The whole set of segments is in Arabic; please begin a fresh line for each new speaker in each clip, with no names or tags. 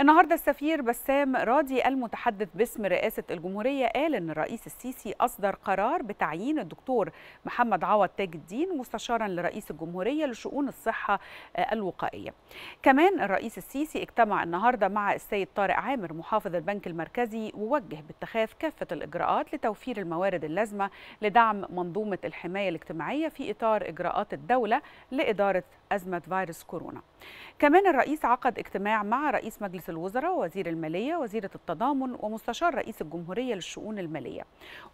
النهارده السفير بسام راضي المتحدث باسم رئاسه الجمهوريه قال ان الرئيس السيسي اصدر قرار بتعيين الدكتور محمد عوض تاج الدين مستشارا لرئيس الجمهوريه لشؤون الصحه آه، الوقائيه. كمان الرئيس السيسي اجتمع النهارده مع السيد طارق عامر محافظ البنك المركزي ووجه باتخاذ كافه الاجراءات لتوفير الموارد اللازمه لدعم منظومه الحمايه الاجتماعيه في اطار اجراءات الدوله لاداره ازمه فيروس كورونا. كمان الرئيس عقد اجتماع مع رئيس مجلس رئيس الوزراء وزير المالية وزيرة التضامن ومستشار رئيس الجمهورية للشؤون المالية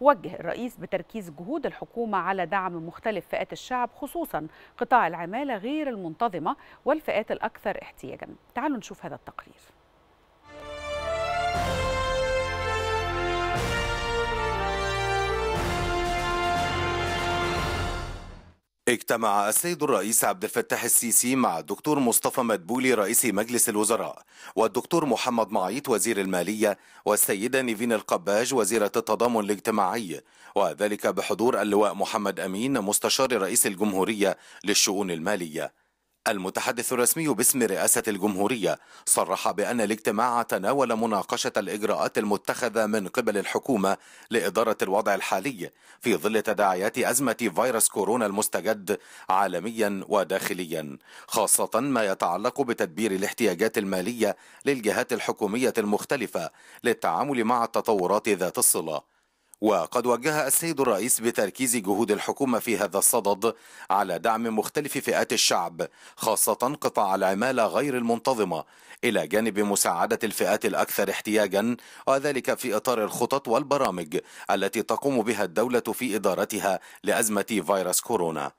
وجه الرئيس بتركيز جهود الحكومة على دعم مختلف فئات الشعب خصوصا قطاع العمالة غير المنتظمة والفئات الأكثر احتياجا تعالوا نشوف هذا التقرير
اجتمع السيد الرئيس عبد الفتاح السيسي مع الدكتور مصطفى مدبولي رئيس مجلس الوزراء والدكتور محمد معيط وزير المالية والسيدة نيفين القباج وزيرة التضامن الاجتماعي وذلك بحضور اللواء محمد أمين مستشار رئيس الجمهورية للشؤون المالية المتحدث الرسمي باسم رئاسة الجمهورية صرح بأن الاجتماع تناول مناقشة الإجراءات المتخذة من قبل الحكومة لإدارة الوضع الحالي في ظل تداعيات أزمة فيروس كورونا المستجد عالميا وداخليا خاصة ما يتعلق بتدبير الاحتياجات المالية للجهات الحكومية المختلفة للتعامل مع التطورات ذات الصلة وقد وجه السيد الرئيس بتركيز جهود الحكومة في هذا الصدد على دعم مختلف فئات الشعب خاصة قطاع العمالة غير المنتظمة إلى جانب مساعدة الفئات الأكثر احتياجا وذلك في إطار الخطط والبرامج التي تقوم بها الدولة في إدارتها لأزمة فيروس كورونا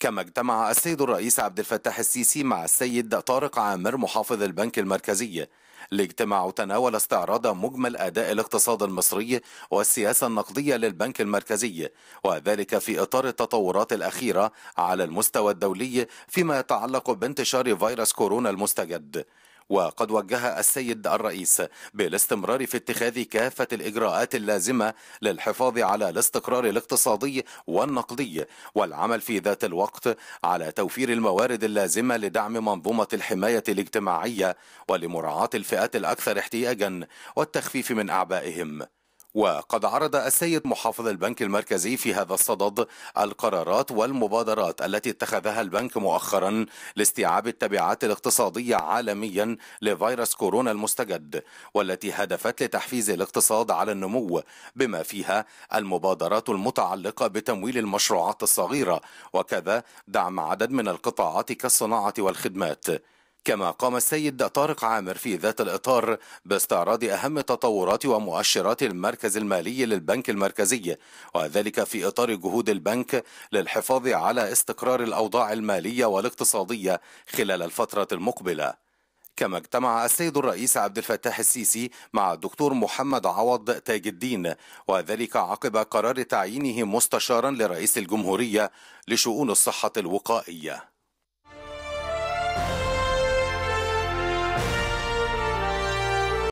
كما اجتمع السيد الرئيس عبد الفتاح السيسي مع السيد طارق عامر محافظ البنك المركزي الاجتماع تناول استعراض مجمل أداء الاقتصاد المصري والسياسة النقدية للبنك المركزي وذلك في إطار التطورات الأخيرة على المستوى الدولي فيما يتعلق بانتشار فيروس كورونا المستجد وقد وجه السيد الرئيس بالاستمرار في اتخاذ كافة الإجراءات اللازمة للحفاظ على الاستقرار الاقتصادي والنقدي والعمل في ذات الوقت على توفير الموارد اللازمة لدعم منظومة الحماية الاجتماعية ولمراعاة الفئات الأكثر احتياجا والتخفيف من أعبائهم وقد عرض السيد محافظ البنك المركزي في هذا الصدد القرارات والمبادرات التي اتخذها البنك مؤخرا لاستيعاب التبعات الاقتصادية عالميا لفيروس كورونا المستجد والتي هدفت لتحفيز الاقتصاد على النمو بما فيها المبادرات المتعلقة بتمويل المشروعات الصغيرة وكذا دعم عدد من القطاعات كالصناعة والخدمات كما قام السيد طارق عامر في ذات الإطار باستعراض أهم تطورات ومؤشرات المركز المالي للبنك المركزي وذلك في إطار جهود البنك للحفاظ على استقرار الأوضاع المالية والاقتصادية خلال الفترة المقبلة كما اجتمع السيد الرئيس عبد الفتاح السيسي مع الدكتور محمد عوض تاج الدين وذلك عقب قرار تعيينه مستشارا لرئيس الجمهورية لشؤون الصحة الوقائية